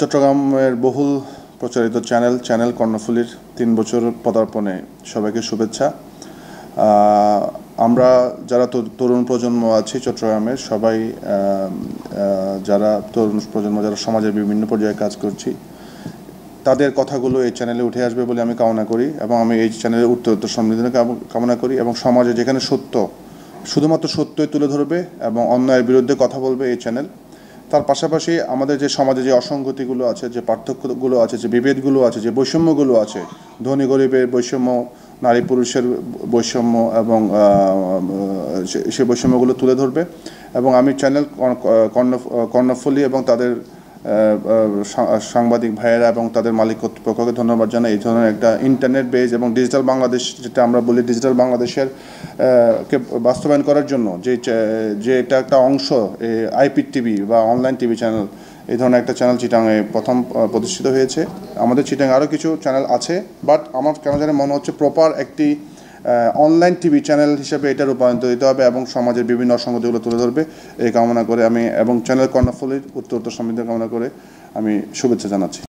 চট্টগ্রামের বহুল প্রচারিত চ্যানেল চ্যানেল কর্ণফুলির তিন বছর পদার্পণে সবাইকে শুভেচ্ছা আমরা যারা তরুণ প্রজন্ম আছি চট্টগ্রামের সবাই যারা তরুণ প্রজন্ম যারা সমাজের বিভিন্ন পর্যায়ে কাজ করছি তাদের কথাগুলো এই চ্যানেলে উঠে আসবে বলে আমি কামনা করি এবং আমি এই চ্যানেলের উত্তর সমৃদ্ধ কামনা করি এবং সমাজে যেখানে সত্য শুধুমাত্র সত্যই তুলে ধরবে এবং অন্যায়ের বিরুদ্ধে কথা বলবে এই চ্যানেল তার পাশাপাশি আমাদের যে সমাজে যে অসঙ্গতিগুলো আছে যে পার্থক্যগুলো আছে যে বিভেদগুলো আছে যে বৈষম্যগুলো আছে ধনী গরিবের বৈষম্য নারী পুরুষের বৈষম্য এবং সে বৈষম্যগুলো তুলে ধরবে এবং আমি চ্যানেল কর্ণফলি এবং তাদের সাংবাদিক ভাইয়েরা এবং তাদের মালিক কর্তৃপক্ষকে ধন্যবাদ জানাই এই ধরনের একটা ইন্টারনেট বেজ এবং ডিজিটাল বাংলাদেশ যেটা আমরা বলি ডিজিটাল বাংলাদেশের কে বাস্তবায়ন করার জন্য যে যে এটা একটা অংশ আইপি টিভি বা অনলাইন টিভি চ্যানেল এই ধরনের একটা চ্যানেল চিটাংয়ে প্রথম প্রতিষ্ঠিত হয়েছে আমাদের চিটাং আরও কিছু চ্যানেল আছে বাট আমার কেন জানি মনে হচ্ছে প্রপার একটি অনলাইন টিভি চ্যানেল হিসেবে এটা রূপান্তরিত হবে এবং সমাজের বিভিন্ন অসঙ্গতিগুলো তুলে ধরবে এই কামনা করে আমি এবং চ্যানেল কর্ণফুলির উত্তরোত্তর সমৃদ্ধ কামনা করে আমি শুভেচ্ছা জানাচ্ছি